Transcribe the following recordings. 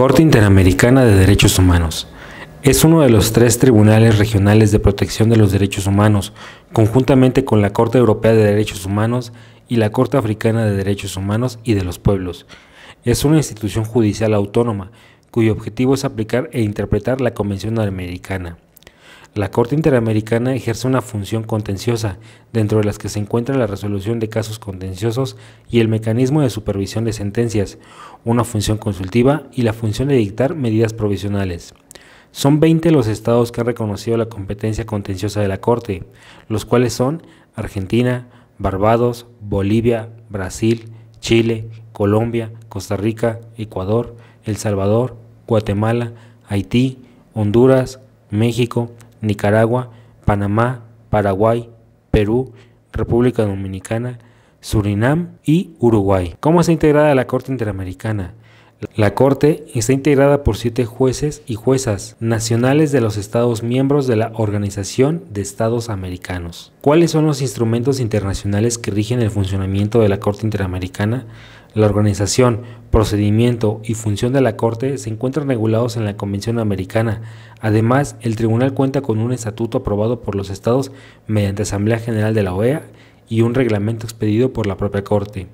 Corte Interamericana de Derechos Humanos. Es uno de los tres tribunales regionales de protección de los derechos humanos, conjuntamente con la Corte Europea de Derechos Humanos y la Corte Africana de Derechos Humanos y de los Pueblos. Es una institución judicial autónoma, cuyo objetivo es aplicar e interpretar la Convención Americana. La Corte Interamericana ejerce una función contenciosa, dentro de las que se encuentra la resolución de casos contenciosos y el mecanismo de supervisión de sentencias, una función consultiva y la función de dictar medidas provisionales. Son 20 los estados que han reconocido la competencia contenciosa de la Corte, los cuales son Argentina, Barbados, Bolivia, Brasil, Chile, Colombia, Costa Rica, Ecuador, El Salvador, Guatemala, Haití, Honduras, México, Nicaragua, Panamá, Paraguay, Perú, República Dominicana, Surinam y Uruguay. ¿Cómo está integrada la Corte Interamericana? La Corte está integrada por siete jueces y juezas nacionales de los Estados miembros de la Organización de Estados Americanos. ¿Cuáles son los instrumentos internacionales que rigen el funcionamiento de la Corte Interamericana? La organización, procedimiento y función de la Corte se encuentran regulados en la Convención Americana. Además, el Tribunal cuenta con un estatuto aprobado por los Estados mediante Asamblea General de la OEA y un reglamento expedido por la propia Corte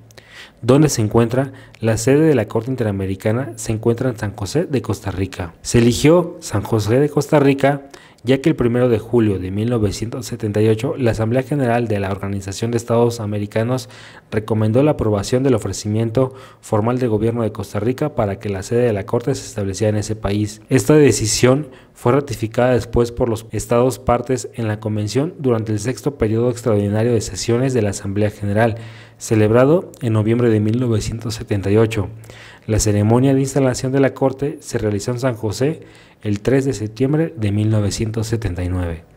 donde se encuentra la sede de la Corte Interamericana, se encuentra en San José de Costa Rica. Se eligió San José de Costa Rica ya que el 1 de julio de 1978 la Asamblea General de la Organización de Estados Americanos recomendó la aprobación del ofrecimiento formal del gobierno de Costa Rica para que la sede de la Corte se estableciera en ese país. Esta decisión fue ratificada después por los estados partes en la Convención durante el sexto periodo extraordinario de sesiones de la Asamblea General celebrado en noviembre de 1978. La ceremonia de instalación de la corte se realizó en San José el 3 de septiembre de 1979.